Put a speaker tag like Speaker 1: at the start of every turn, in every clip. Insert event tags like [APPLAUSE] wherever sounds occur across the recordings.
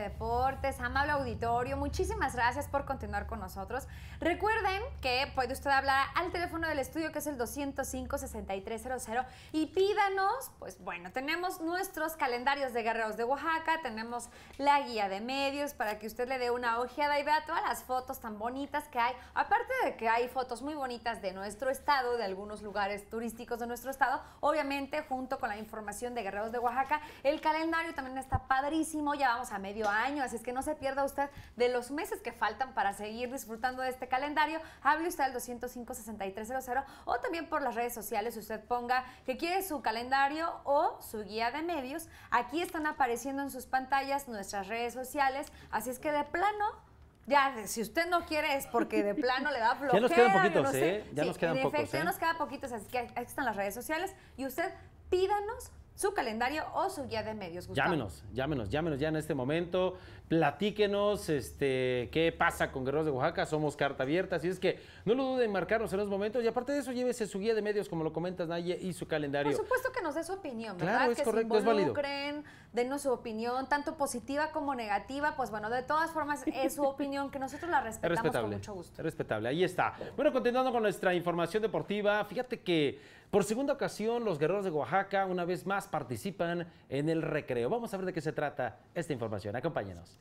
Speaker 1: Deportes, amable auditorio, muchísimas gracias por continuar con nosotros. Recuerden que puede usted hablar al teléfono del estudio que es el 205-6300 y pídanos, pues bueno, tenemos nuestros calendarios de guerreros de Oaxaca, tenemos la guía de medios para que usted le dé una ojeada y vea todas las fotos tan bonitas que hay, aparte de que hay fotos muy bonitas de nuestro estado, de algunos lugares turísticos de nuestro estado, obviamente junto con la información de guerreros de Oaxaca, el calendario también está padrísimo, ya vamos a medio año, así es que no se pierda usted de los meses que faltan para seguir disfrutando de este calendario. Hable usted al 205-6300 o también por las redes sociales usted ponga que quiere su calendario o su guía de medios. Aquí están apareciendo en sus pantallas nuestras redes sociales, así es que de plano... Ya, si usted no quiere es porque de plano le da flojera. [LAUGHS] Ya nos quedan poquitos, ¿eh? Ya nos queda En Efecto, ya ¿eh? nos queda poquitos, así que aquí están las redes sociales y usted pídanos su calendario o su guía de medios. Gustavo. Llámenos,
Speaker 2: llámenos, llámenos ya en este momento. Platíquenos este, qué pasa con Guerreros de Oaxaca. Somos carta abierta, así es que no lo duden en marcarnos en los momentos. Y aparte de eso, llévese su guía de medios, como lo comentas, Naye, y su calendario. Por
Speaker 1: supuesto que nos dé su opinión, ¿verdad? Claro, es que correcto, se involucren, es denos su opinión, tanto positiva como negativa, pues bueno, de todas formas es su [LAUGHS] opinión que nosotros la respetamos respetable, con mucho gusto.
Speaker 2: Respetable, ahí está. Bueno, continuando con nuestra información deportiva, fíjate que por segunda ocasión los guerreros de Oaxaca una vez más participan en el recreo. Vamos a ver de qué se trata esta información. Acompáñenos.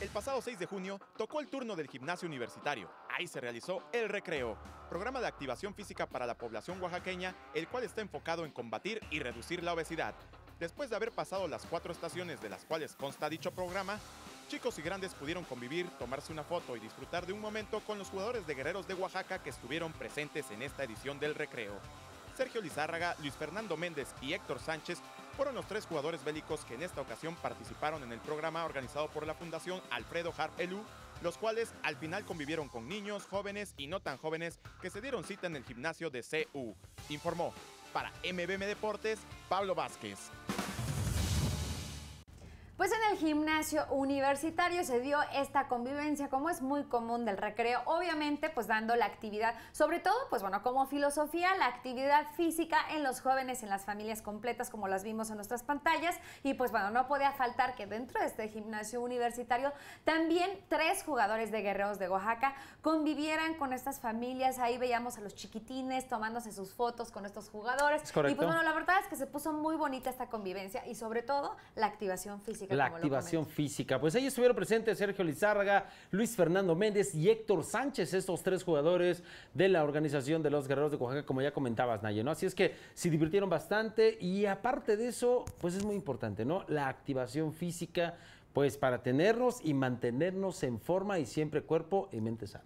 Speaker 3: El pasado 6 de junio tocó el turno del gimnasio universitario. Ahí se realizó El Recreo, programa de activación física para la población oaxaqueña, el cual está enfocado en combatir y reducir la obesidad. Después de haber pasado las cuatro estaciones de las cuales consta dicho programa, chicos y grandes pudieron convivir, tomarse una foto y disfrutar de un momento con los jugadores de Guerreros de Oaxaca que estuvieron presentes en esta edición del Recreo. Sergio Lizárraga, Luis Fernando Méndez y Héctor Sánchez fueron los tres jugadores bélicos que en esta ocasión participaron en el programa organizado por la Fundación Alfredo Harp los cuales al final convivieron con niños, jóvenes y no tan jóvenes que se dieron cita en el gimnasio de CU. Informó para MBM Deportes Pablo Vázquez
Speaker 1: gimnasio universitario se dio esta convivencia, como es muy común del recreo, obviamente pues dando la actividad, sobre todo pues bueno, como filosofía, la actividad física en los jóvenes, en las familias completas, como las vimos en nuestras pantallas, y pues bueno, no podía faltar que dentro de este gimnasio universitario también tres jugadores de Guerreros de Oaxaca convivieran con estas familias, ahí veíamos a los chiquitines tomándose sus fotos con estos jugadores, y pues bueno, la verdad es que se puso muy bonita esta convivencia y sobre todo la activación física. como
Speaker 2: activación física. Pues ahí estuvieron presentes Sergio Lizárraga, Luis Fernando Méndez y Héctor Sánchez, estos tres jugadores de la organización de los Guerreros de Oaxaca, como ya comentabas, Naye, ¿no? Así es que se divirtieron bastante y aparte de eso, pues es muy importante, ¿no? La activación física, pues para tenernos y mantenernos en forma y siempre cuerpo y mente sana.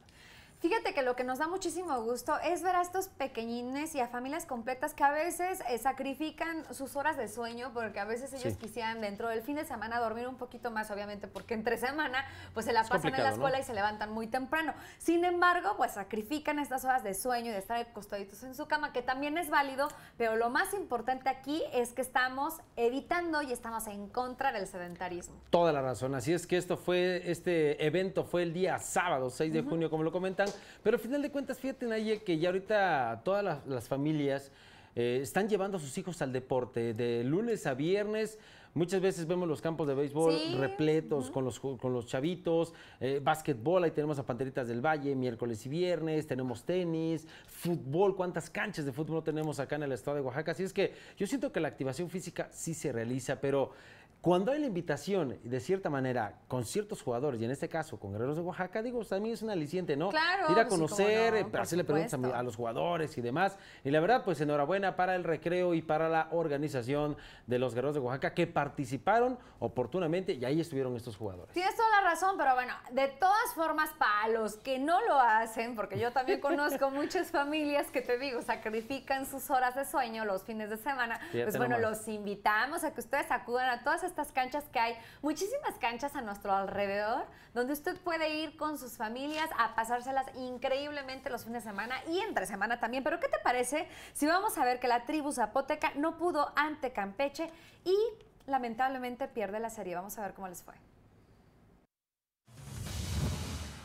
Speaker 1: Fíjate que lo que nos da muchísimo gusto es ver a estos pequeñines y a familias completas que a veces eh, sacrifican sus horas de sueño porque a veces ellos quisieran dentro del fin de semana dormir un poquito más, obviamente, porque entre semana pues se la pasan en la escuela y se levantan muy temprano. Sin embargo, pues sacrifican estas horas de sueño y de estar acostaditos en su cama, que también es válido, pero lo más importante aquí es que estamos evitando y estamos en contra del sedentarismo.
Speaker 2: Toda la razón, así es que esto fue, este evento fue el día sábado 6 de junio, como lo comentan pero al final de cuentas, fíjate, Naye, que ya ahorita todas las, familias eh, están llevando a sus hijos al deporte de lunes a viernes. Muchas veces vemos los campos de béisbol repletos con, los, chavitos, eh, básquetbol, ahí tenemos a Panteritas del Valle miércoles y viernes, tenemos tenis, fútbol, cuántas canchas de fútbol tenemos acá en el estado de Oaxaca. Así es que yo siento que la activación física sí se realiza, pero cuando hay la invitación, de cierta manera, con ciertos jugadores, y en este caso con Guerreros de Oaxaca, digo, también pues, es un aliciente, ¿no? Claro. Ir a pues, conocer, eh, hacerle preguntas a, los jugadores y demás. Y la verdad, pues enhorabuena para el recreo y para la organización de los Guerreros de Oaxaca que participaron oportunamente y ahí estuvieron estos jugadores.
Speaker 1: Tienes toda la razón, pero bueno, de todas formas, para los que no lo hacen, porque yo también conozco muchas familias que te digo, sacrifican sus horas de sueño los fines de semana, pues bueno, los invitamos a que ustedes acudan a todas estas estas canchas que hay, muchísimas canchas a nuestro alrededor, donde usted puede ir con sus familias a pasárselas increíblemente los fines de semana y entre semana también. Pero ¿qué te parece si vamos a ver que la tribu zapoteca no pudo ante Campeche y lamentablemente pierde la serie? Vamos a ver cómo les fue.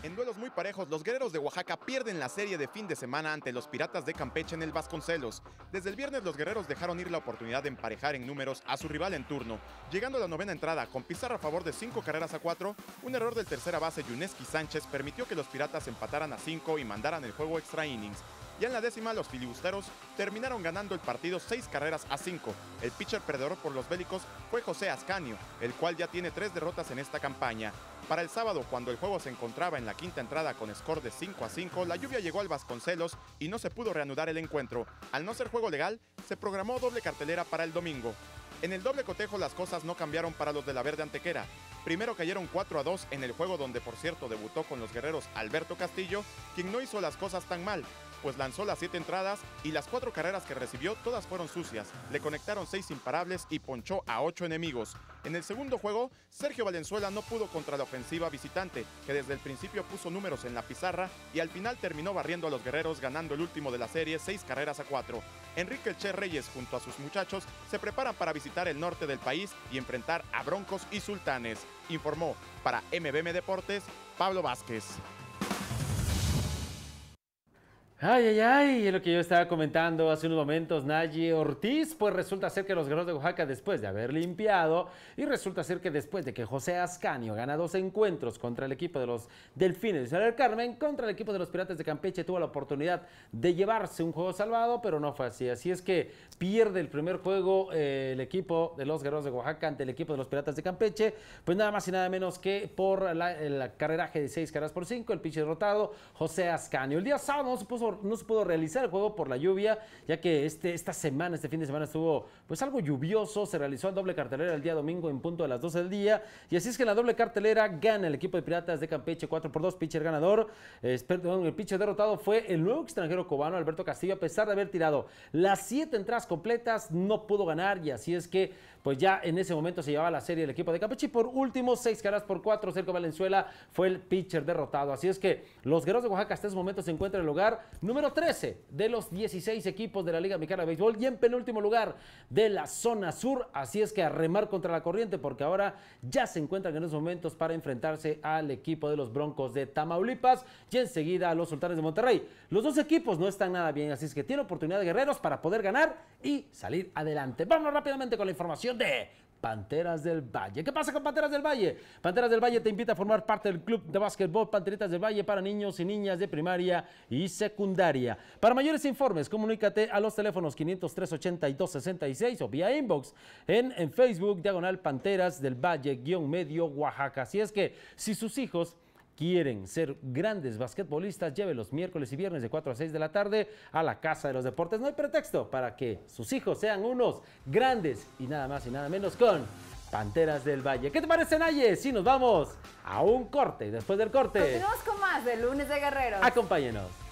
Speaker 3: En duelos muy parejos, los guerreros de Oaxaca pierden la serie de fin de semana ante los piratas de Campeche en el Vasconcelos. Desde el viernes, los guerreros dejaron ir la oportunidad de emparejar en números a su rival en turno, llegando a la novena entrada con pizarra a favor de cinco carreras a cuatro. Un error del tercera base Yuneski Sánchez permitió que los piratas empataran a cinco y mandaran el juego extra innings. Ya en la décima, los filibusteros terminaron ganando el partido seis carreras a cinco. El pitcher perdedor por los bélicos fue José Ascanio, el cual ya tiene tres derrotas en esta campaña. Para el sábado, cuando el juego se encontraba en la quinta entrada con score de 5 a 5, la lluvia llegó al Vasconcelos y no se pudo reanudar el encuentro. Al no ser juego legal, se programó doble cartelera para el domingo. En el doble cotejo las cosas no cambiaron para los de la Verde Antequera. Primero cayeron 4 a 2 en el juego donde por cierto debutó con los guerreros Alberto Castillo, quien no hizo las cosas tan mal, pues lanzó las siete entradas y las cuatro carreras que recibió todas fueron sucias. Le conectaron seis imparables y ponchó a ocho enemigos. En el segundo juego, Sergio Valenzuela no pudo contra la ofensiva visitante, que desde el principio puso números en la pizarra y al final terminó barriendo a los guerreros ganando el último de la serie seis carreras a cuatro. Enrique Che Reyes junto a sus muchachos se preparan para visitar el norte del país y enfrentar a Broncos y Sultanes, informó para MBM Deportes Pablo Vázquez.
Speaker 2: Ay, ay, ay, lo que yo estaba comentando hace unos momentos, Nayi Ortiz, pues resulta ser que los guerreros de Oaxaca después de haber limpiado y resulta ser que después de que José Ascanio gana dos encuentros contra el equipo de los Delfines de Carmen, contra el equipo de los Piratas de Campeche, tuvo la oportunidad de llevarse un juego salvado, pero no fue así, así es que pierde el primer juego eh, el equipo de los guerreros de Oaxaca ante el equipo de los Piratas de Campeche, pues nada más y nada menos que por la, el carreraje de seis caras por cinco, el pinche derrotado, José Ascanio. El día sábado no se puso no se pudo realizar el juego por la lluvia, ya que este, esta semana, este fin de semana estuvo pues algo lluvioso, se realizó el doble cartelera el día domingo en punto de las 12 del día, y así es que la doble cartelera gana el equipo de Piratas de Campeche 4 por 2, pitcher ganador, el pitcher derrotado fue el nuevo extranjero cubano Alberto Castillo, a pesar de haber tirado las 7 entradas completas, no pudo ganar, y así es que pues ya en ese momento se llevaba la serie el equipo de Campeche, y por último, 6 caras por 4, Cerco Valenzuela fue el pitcher derrotado, así es que los guerreros de Oaxaca hasta ese momento se encuentran en el lugar número 13 de los 16 equipos de la Liga Mexicana de Béisbol y en penúltimo lugar de la zona sur. Así es que a remar contra la corriente porque ahora ya se encuentran en esos momentos para enfrentarse al equipo de los Broncos de Tamaulipas y enseguida a los Sultanes de Monterrey. Los dos equipos no están nada bien, así es que tiene oportunidad de guerreros para poder ganar y salir adelante. Vamos rápidamente con la información de Panteras del Valle. ¿Qué pasa con Panteras del Valle? Panteras del Valle te invita a formar parte del club de básquetbol Panteritas del Valle para niños y niñas de primaria y secundaria. Para mayores informes, comunícate a los teléfonos 503 8266 o vía inbox en, en Facebook, diagonal Panteras del Valle, guión medio Oaxaca. Así es que si sus hijos quieren ser grandes basquetbolistas, lleve los miércoles y viernes de 4 a 6 de la tarde a la Casa de los Deportes. No hay pretexto para que sus hijos sean unos grandes y nada más y nada menos con Panteras del Valle. ¿Qué te parece, Naye? Si nos vamos a un corte y después del corte. Continuamos
Speaker 1: con más de Lunes de Guerreros.
Speaker 2: Acompáñenos.